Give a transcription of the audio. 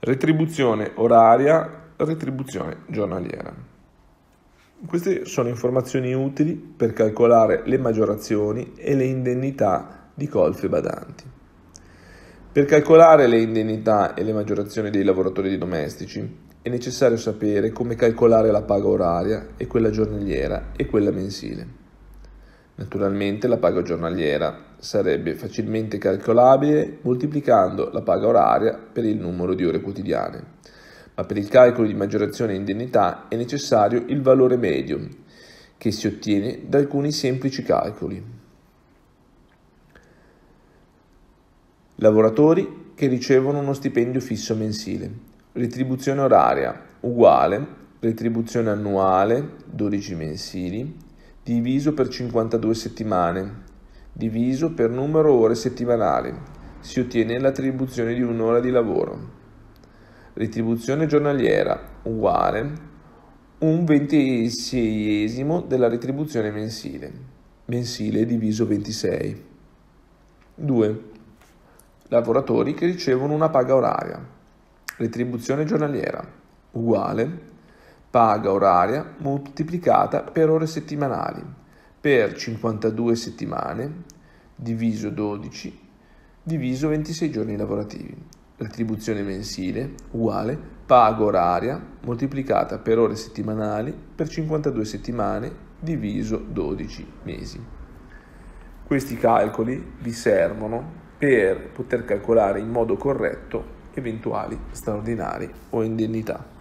retribuzione oraria, retribuzione giornaliera. Queste sono informazioni utili per calcolare le maggiorazioni e le indennità di colf badanti. Per calcolare le indennità e le maggiorazioni dei lavoratori domestici è necessario sapere come calcolare la paga oraria e quella giornaliera e quella mensile. Naturalmente la paga giornaliera sarebbe facilmente calcolabile moltiplicando la paga oraria per il numero di ore quotidiane, ma per il calcolo di maggiorazione e indennità è necessario il valore medio, che si ottiene da alcuni semplici calcoli. Lavoratori che ricevono uno stipendio fisso mensile. Retribuzione oraria uguale, retribuzione annuale 12 mensili, diviso per 52 settimane, diviso per numero ore settimanali, si ottiene l'attribuzione di un'ora di lavoro. Ritribuzione giornaliera uguale un ventiseiesimo della retribuzione mensile, mensile diviso 26. 2. Lavoratori che ricevono una paga oraria. Retribuzione giornaliera uguale paga oraria moltiplicata per ore settimanali per 52 settimane diviso 12 diviso 26 giorni lavorativi. L'attribuzione mensile uguale paga oraria moltiplicata per ore settimanali per 52 settimane diviso 12 mesi. Questi calcoli vi servono per poter calcolare in modo corretto eventuali straordinari o indennità.